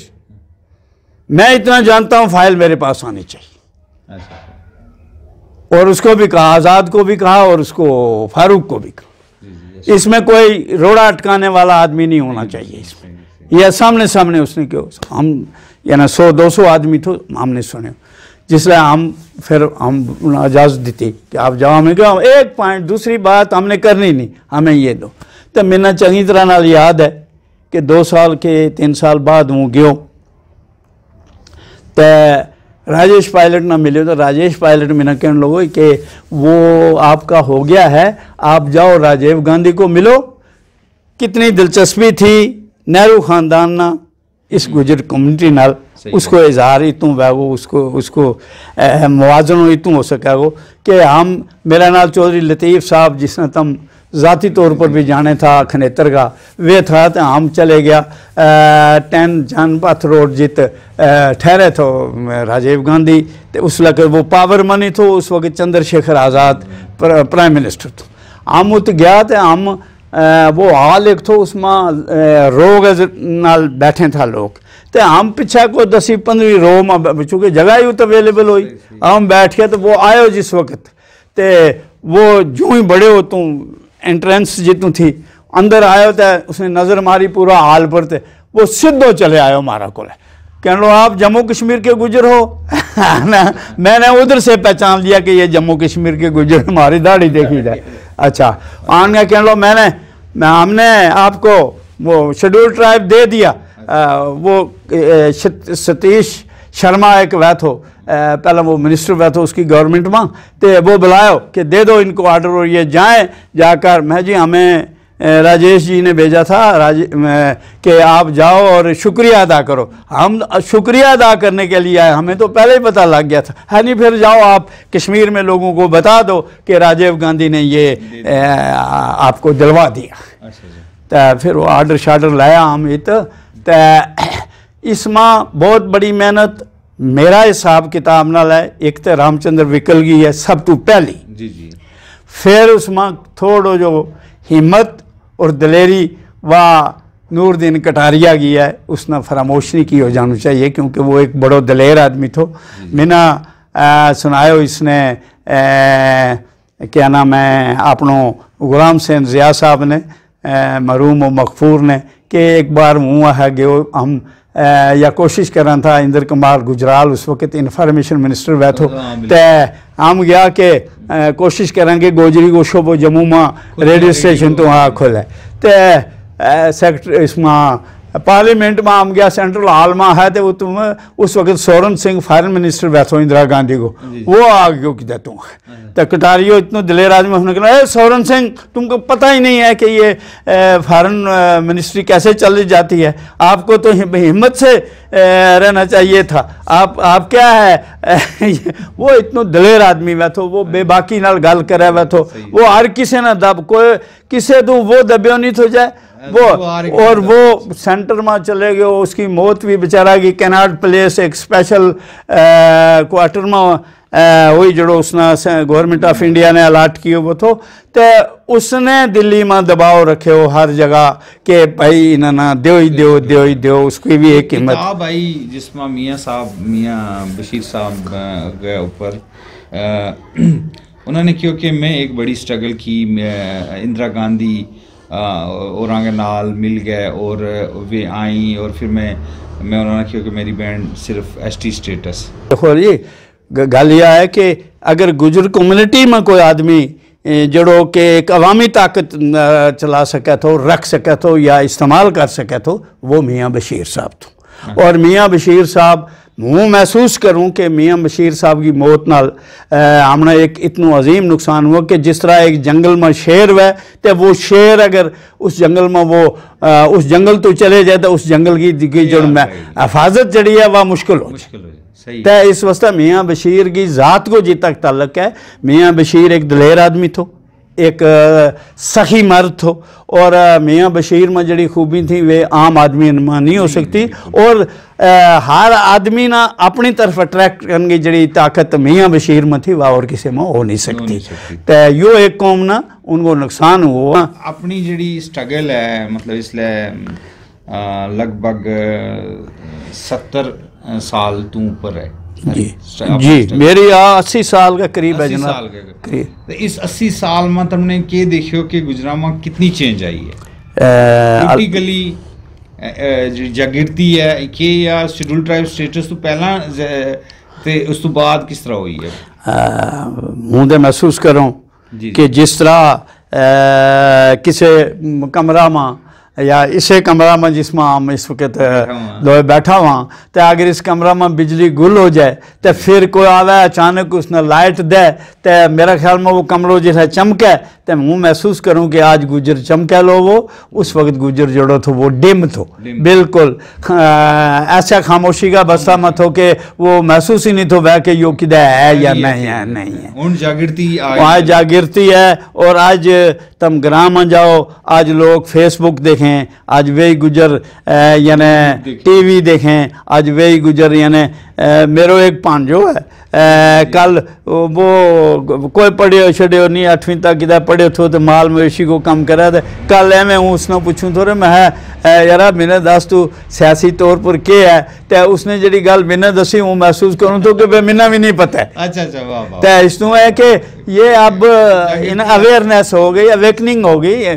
मैं इतना जानता हूं फाइल मेरे पास आनी चाहिए अच्छा। और उसको भी कहा आज़ाद को भी कहा और उसको फारूक को भी कहा इसमें कोई रोड़ा अटकाने वाला आदमी नहीं होना चाहिए इसमें यह सामने सामने उसने क्यों हम यानी सौ दो सौ आदमी तो हमने सुने जिसल हम फिर हम इजाज़त दी कि आप जाओ हमें क्यों एक पॉइंट दूसरी बात हमने करनी नहीं हमें ये दो तो मेरा चंगी तरह ना याद है कि दो साल के तीन साल बाद वो गयो तो राजेश पायलट ना मिले तो राजेश पायलट मैंने कहने लगो कि वो आपका हो गया है आप जाओ राजीव गांधी को मिलो कितनी दिलचस्पी थी नेहरू ख़ानदान ना इस गुजर कम्युनिटी नाल उसको इजहार इतों बैगो उसको उसको मुआजनो तू हो वो कि हम मेरा नाल चौधरी लतीफ़ साहब जिसने तम ज़ाती तौर पर भी जाने था खनेतर का वे था तो हम चले गया टेन जनपथ रोड जित ठहरे थो राजीव गांधी तो उस वक्त वो पावर मनी थो उस वक्त चंद्रशेखर आज़ाद प्राइम मिनिस्टर थो हम उत गया तो हम वो हाल एक थो उसमें रोग नाल बैठे था लोग तो हम पिछा को दसी पंद्रह रो में चूँकि जगह ही अवेलेबल हुई हम बैठ गया तो वो आयो जिस वक्त तो वो जूँ ही बड़े हो तू एंट्रेंस जितू थी अंदर आयो तो उसने नज़र मारी पूरा हाल पर ते वो सिद्धो चले आयो मारा को कह लो आप जम्मू कश्मीर के गुजर हो ना मैंने उधर से पहचान लिया कि ये जम्मू कश्मीर के गुजर हमारी दाढ़ी देखी जाए अच्छा आन गया कह लो मैंने मैं हमने आपको वो शेड्यूल ट्राइब दे दिया वो सतीश शर्मा एक थो पहला वो मिनिस्टर वैथो उसकी गवर्नमेंट में तो वो बुलाओ कि दे दो इनको ऑर्डर और ये जाएं जाकर मैं जी हमें राजेश जी ने भेजा था राज कि आप जाओ और शुक्रिया अदा करो हम शुक्रिया अदा करने के लिए आए हमें तो पहले ही पता लग गया था है नहीं फिर जाओ आप कश्मीर में लोगों को बता दो कि राजीव गांधी ने ये आपको दिलवा दिया तो फिर वो आर्डर शार्डर लाया हम इत इसमें बहुत बड़ी मेहनत मेरा हिसाब किताब नाल एक तो रामचंद्र विकल गई है सब तो पहली जी जी फिर उसमें थोड़ो जो हिम्मत और दलेरी व नूरदीन कटारिया की है उसने फरामोश नहीं की हो जाना चाहिए क्योंकि वो एक बड़ो दलेर आदमी थो बिना सुनायो इसने आ, क्या नाम है अपनों गुलाम सेन जिया साहब ने मरूम व मकफूर ने कि एक बार मुँह है गयो हम या कोशिश करा था इंद्र कुमार गुजराल उस वक्त इन्फॉर्मेशन मिनिस्टर बैठो तो हाँ, हम गया कि कोशिश करेंगे गोजरी को शोभो जम्मू में रेडियो स्टेशन तो वहाँ खोले तो सेक्टर इसमें पार्लियामेंट में आम गया सेंट्रल हॉल में है तो तुम उस वक्त सोरन सिंह फॉरन मिनिस्टर बैठो इंदिरा गांधी को वो आगे की देते तो कटारियो इतना दिलेर आदमी में कहा अरे सोरन सिंह तुमको पता ही नहीं है कि ये फॉरन मिनिस्ट्री कैसे चली जाती है आपको तो हिम्मत से रहना चाहिए था आप आप क्या है वो इतना दलेर आदमी बैठो वो बेबाकी गल करे बैठो वो हर किसी ने दब कोई किसी तू वो दबियो नहीं थो तो जाए वो और वो सेंटर में चले गए उसकी मौत भी बेचारा की कैनाट प्लेस एक स्पेशल क्वार्टर में वही जो उसने गवर्नमेंट ऑफ इंडिया ने अलाट किया वो तो ते उसने दिल्ली में दबाव रखे हो हर जगह के भाई इन्होंने ना दो ही दो दो ही दो उसकी भी एक हिम्मत भाई जिसमें मियाँ साहब मियाँ बशीर साहब गए ऊपर उन्होंने क्योंकि मैं एक बड़ी स्ट्रगल की इंदिरा गांधी हाँ, और आगे नाल मिल गए और वे आई और फिर मैं मैं उन्होंने कहा कि मेरी बैंड सिर्फ एस टी स्टेटस देखो जी गल यह है कि अगर गुजर कम्युनिटी में कोई आदमी जड़ो के एक अवामी ताकत चला सके तो रख सके तो या इस्तेमाल कर सके तो वो मियाँ बशीर साहब तो और मियाँ बशीर साहब हूँ महसूस करूँ कि मियाँ बशीर साहब की मौत न हमने एक इतना अजीम नुकसान हुआ कि जिस तरह एक जंगल में शेर वह तो वो शेर अगर उस जंगल में वो आ, उस जंगल तो चले जाए तो उस जंगल की, की जो हिफाजत जड़ी है वह मुश्किल हो तो इस वास्ते मियाँ बशीर की ज़ात को जी तक तलक है मियाँ बशीर एक दलेर आदमी थो एक सखी मर्द थो और मियाँ बशीर में जड़ी खूबी थी वे आम आदमी में नहीं हो सकती और हर आदमी ना अपनी तरफ अट्रैक्ट करने की जड़ी ताकत मियाँ बशीर में थी वह और किसी में हो नहीं सकती तो यो एक कौम ना उनको नुकसान हुआ अपनी जड़ी स्ट्रगल है मतलब इसलिए लगभग सत्तर साल तू ऊपर है जी मेरी अस्सी साल का करीब है जनाब करीब तो इस अस्सी साल में तुमने के देखियो कि गुजरात में कितनी चेंज आई है आ, गली जागीरती है के या शेड्यूल ट्राइब स्टेटस तो पहला ਤੇ ਉਸ ਤੋਂ ਬਾਅਦ ਕਿਸ ਤਰ੍ਹਾਂ ਹੋਈ ਹੈ ਹੂੰ ਦੇ ਮਹਿਸੂਸ ਕਰਾਂ ਕਿ ਜਿਸ ਤਰ੍ਹਾਂ ਕਿਸੇ ਕਮਰਾ या इसे कमरा में जिसमें हम इस वक्त लोहे बैठा हुआ तो अगर इस कमरा में बिजली गुल हो जाए तो फिर कोई आवे अचानक उसने लाइट दे तो मेरा ख्याल में वो कमरों जैसा चमके तो हूँ महसूस करूँ कि आज गुजर चमके लो वो उस वक्त गुजर जोड़ो तो वो डिम थो बिल्कुल ऐसा खामोशी का बस्ता मत हो कि वो महसूस ही नहीं थो वह कि यो किदा है या नहीं है नहीं है जागृति आज जागृति है और आज तुम ग्राम जाओ आज लोग फेसबुक देखें आज वे गुजर यानी टीवी देखें आज वे गुजर यानी मेरो एक भांजो है कल वो कोई पढ़े छड़ियो नहीं अठवीं तक कि पढ़े थो तो माल मवेशी को कम करे तो कल है मैं उसने पूछू थोड़े मैं है यार मैंने दस तू सियासी तौर पर के है तो उसने जी गल मैंने दसी वो महसूस करूँ तो कि मैंने भी नहीं पता है अच्छा अच्छा तो इसनों है कि ये अब इन अवेयरनेस हो गई अवेकनिंग हो गई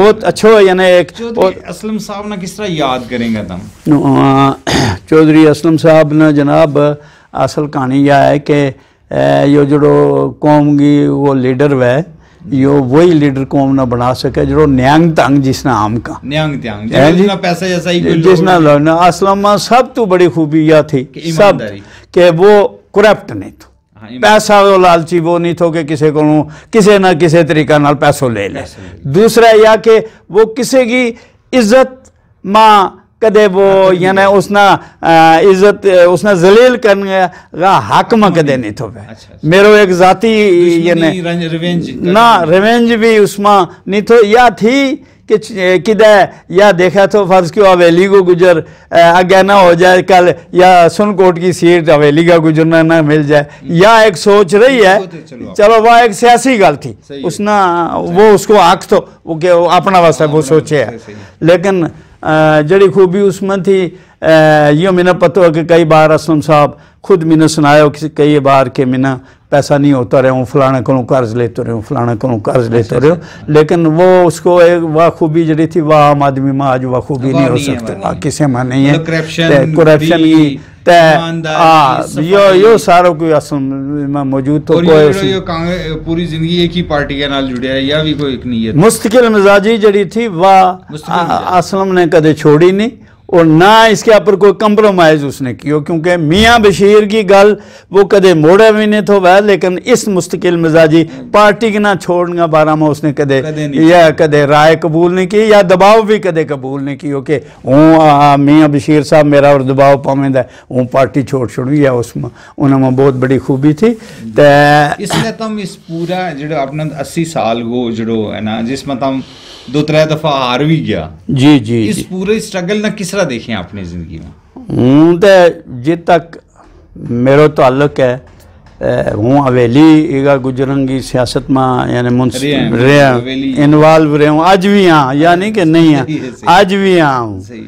बहुत अच्छो यानी एक असलम साहब ना किस तरह याद करेंगे तुम चौधरी असलम साहब ने जनाब असल कहानी यह है कि यो जो कौम की वो लीडर वे यो वही लीडर कौम ना बना सके जो न्यांग तंग जिसना आम का न्यांग त्यांग जिसना पैसा जैसा ही जिसना लड़ना असलम में सब तो बड़ी खूबी यह थी सब के वो करप्ट नहीं था हाँ, पैसा वो लालची वो नहीं थो कि किसी को किसी ना किसी तरीका नाल पैसों ले ले दूसरा यह कि वो किसी की इज्जत माँ हाँ, यानी ਉਹ इज्जत ਉਸਨਾ जलील करने का हक में कदे नहीं थो पे अच्छा, अच्छा। मेरो एक जाति यानी ना रिवेंज भी उसमें नहीं थो या थी कि किदे या देखा तो फर्ज क्यों हवेली को गुजर आगे ना हो जाए कल या सुनकोट की सीट हवेली का गुजरना ना मिल जाए हम्म। या एक सोच रही है तो चलो वह एक सियासी गल थी उसना अच्छा। वो उसको आख तो वो अपना वास्ता हाँ, वो सोचे है लेकिन जड़ी खूबी उसमें थी यो मैंने पतो कि कई बार असम साहब खुद मैंने सुनाया कई बार के मैंने पैसा नहीं होता रहे हूँ फलाना को कर्ज लेते रहे फलाना को कर्ज अच्छा, लेते अच्छा, रहे अच्छा। लेकिन वो उसको एक वाखूबी जड़ी थी वाह आम आदमी में आज वाखूबी नहीं हो सकती किसी में नहीं है करप्शन मतलब की यो यो सारो कोई असल मौजूद तो कोई पूरी जिंदगी एक ही पार्टी के नाल जुड़े है या भी कोई नहीं है मुस्तकिल मिजाजी जड़ी थी वाह असलम ने कदे छोड़ी नहीं और ना इसके ऊपर कोई कंप्रोमाइज़ उसने किया क्योंकि मियाँ बशीर की गल वो कदे मोड़े भी नहीं थोड़ा लेकिन इस मुस्तकिल मिजाजी पार्टी की ना छोड़ने बारे में उसने कदे या कदे राय कबूल नहीं की या दबाव भी कदे कबूल नहीं की कि हूँ मियाँ बशीर साहब मेरा और दबाव पावेंद हूँ पार्टी छोड़ छोड़ी या उस उन्होंने बहुत बड़ी खूबी थी इसलिए तुम तो इस पूरा जो अपना अस्सी साल वो जो है ना जिसमें तुम तो दो त्रै दफा हार भी गया जी जी इस जी। पूरे स्ट्रगल ने किस तरह देखे आपने जिंदगी में हूँ तो जिद तक मेरो ताल्लुक है हूँ हवेली गुजरंगी सियासत में यानी मुंसिपल इन्वॉल्व रहे हूँ आज भी हाँ यानी कि नहीं हाँ आज भी हाँ हूँ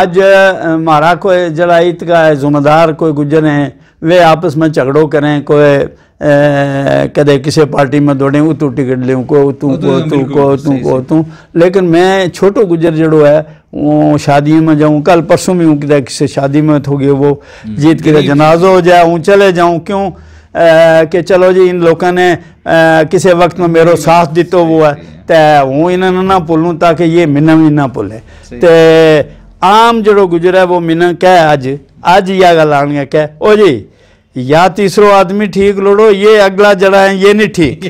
आज हमारा कोई जलाइत का जिम्मेदार कोई गुजर है वे आपस में झगड़ो करें कोई कदे किसी पार्टी में दौड़े उतू टिकट लूँ को तू को तू को तू को तू लेकिन मैं छोटो गुजर जड़ो है वो शादी में जाऊँ कल परसों में हूँ किदा किसी शादी में हो गए वो हम्म, जीत के जनाजो हो जाए हूँ चले जाऊँ क्यों कि चलो जी इन लोगों ने किसी वक्त में मेरा साथ दिता वो है तो हूँ इन्होंने ना भूलूँ ताकि ये मिना भी ना भूले तो आम जो गुजर है वो मिना कह अज अज या गल आन गया कह ओ जी या तीसरो आदमी ठीक लोड़ो ये अगला जड़ा है ये नहीं ठीक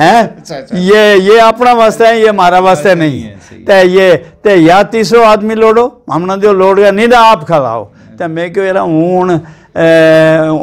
है अच्छा, अच्छा। ये ये अपना वास्ते है ये मारा वास्ते अच्छा, नहीं है ते ये ते या तीसरो आदमी लोड़ो हमने जो लोड़ गया नहीं आप खिलाओ हाँ। तो मैं क्यों यार हूं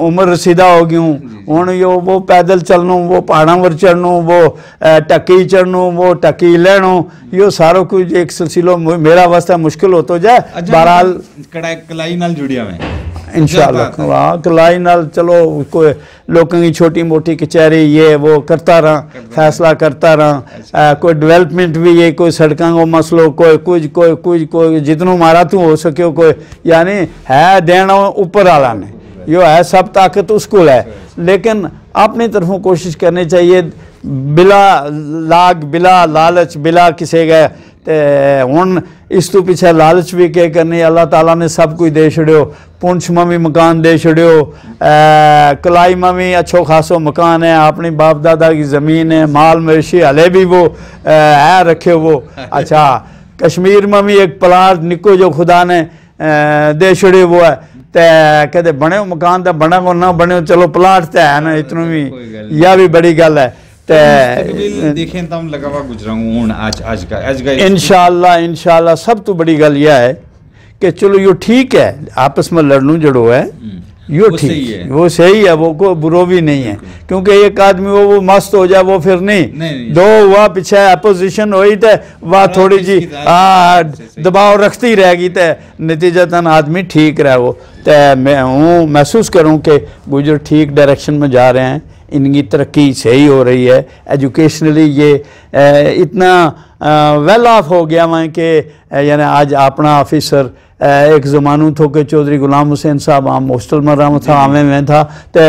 उम्र सीधा हो गई हूँ हूँ यो वो पैदल चलनू वो पहाड़ा पर चढ़नू वो टक्की चढ़नू वो टक्की लेनू यो सारो कुछ एक सिलसिलो मेरा वास्ते मुश्किल हो तो जाए बहरहाल कलाई नाल जुड़िया मैं इन हाँ, तो लाई नाल चलो कोई लोगों की छोटी मोटी कचहरी ये वो करता रहा फैसला करता रहा अच्छा। कोई डिवेलपमेंट भी ये कोई सड़क को मसलो कोई कुछ कोई कुछ कोई जितनों मारा तू हो सको कोई यानी है देना ऊपर वाला ने यो है सब ताकत उसको है अच्छा। लेकिन अपनी तरफों कोशिश करनी चाहिए बिला लाग बिला लालच बिला किसे गए हूँ इस तू पिछे लालच भी के करनी अल्लाह ताला ने सब कुछ दे छड़ो पुंछ भी मकान दे छड़ो कलाई में भी अच्छो खासो मकान है अपनी बाप दादा की जमीन है माल मवेशी हले भी वो है रखे वो अच्छा कश्मीर में भी एक पलार निको जो खुदा ने दे छड़े वो है ते कहते बने मकान तो बने को ना बने चलो पलाट तो है ना इतना भी यह भी बड़ी गल है तो तो देखें तो लगावा गुजराऊं आज आज आज का सब तो बड़ी गल यह है कि चलो यो ठीक है आपस में लड़नू जड़ो है हम्म। यो ठीक है वो सही है वो को बुरो भी नहीं है क्योंकि एक आदमी वो वो मस्त हो जाए वो फिर नहीं, नहीं, नहीं दो हुआ पीछे अपोजिशन हो ही थे वह थोड़ी जी हाँ दबाव रखती रहेगी तो नतीजतन आदमी ठीक रहे वो तो मैं हूँ महसूस करूँ कि गुजर ठीक डायरेक्शन में जा रहे हैं इनकी तरक्की सही हो रही है एजुकेशनली ये इतना वेल ऑफ हो गया हुआ है यानी आज अपना ऑफिसर एक ज़मानू थो कि चौधरी गुलाम हुसैन साहब आम हॉस्टल में रहा था आवे में था तो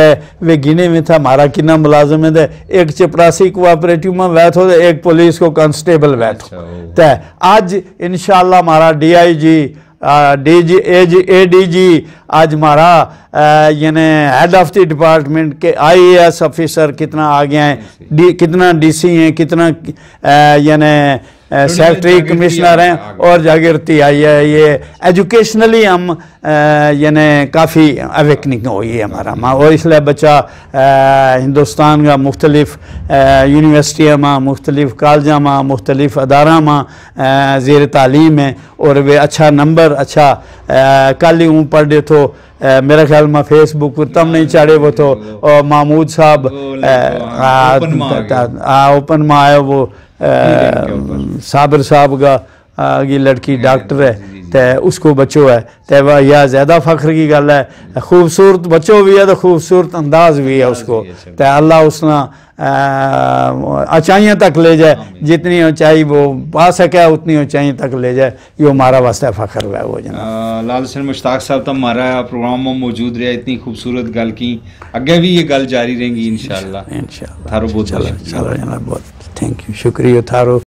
वे गिने में था हमारा किन्ना मुलाजिम है एक चपरासी कोऑपरेटिव में बैठो तो एक पुलिस को कांस्टेबल बैठो तो आज इन हमारा D I G D G A G A D G आज हमारा यानी हेड ऑफ द डिपार्टमेंट के आईएएस ऑफिसर कितना आ गया है डी कितना डीसी हैं कितना यानी सेक्रेटरी कमिश्नर हैं और जागृति आई है ये एजुकेशनली हम यानी काफ़ी अवेकनिंग हुई है हमारा माँ और इसलिए बच्चा हिंदुस्तान का मुख्तलिफ यूनिवर्सिटियाँ माँ मुख्तलिफ कॉलेजा माँ मुख्तलिफ अदारा माँ जेर तालीम है और वे अच्छा नंबर अच्छा कल ही पढ़ दे तो मेरा ख्याल में फेसबुक तम नहीं चाड़े वो तो और महमूद साहब ओपन माँ आया वो साबिर साहब का की लड़की डॉक्टर है तो उसको बचो है तो यह ज़्यादा फ़ख्र की गल है खूबसूरत बचो भी है तो खूबसूरत अंदाज भी है उसको तो अल्लाह उसना ऊँचाइयों तक ले जाए जितनी ऊँचाई वो पा सके उतनी ऊँचाइयों तक ले जाए ये हमारा वास्ते फ़ख्र है वो जना लाल सिंह मुश्ताक साहब तो हमारा प्रोग्राम में मौजूद रहा इतनी खूबसूरत गल की अगे भी ये गल जारी रहेंगी इन शाला इन बहुत थैंक यू शुक्रिया थारो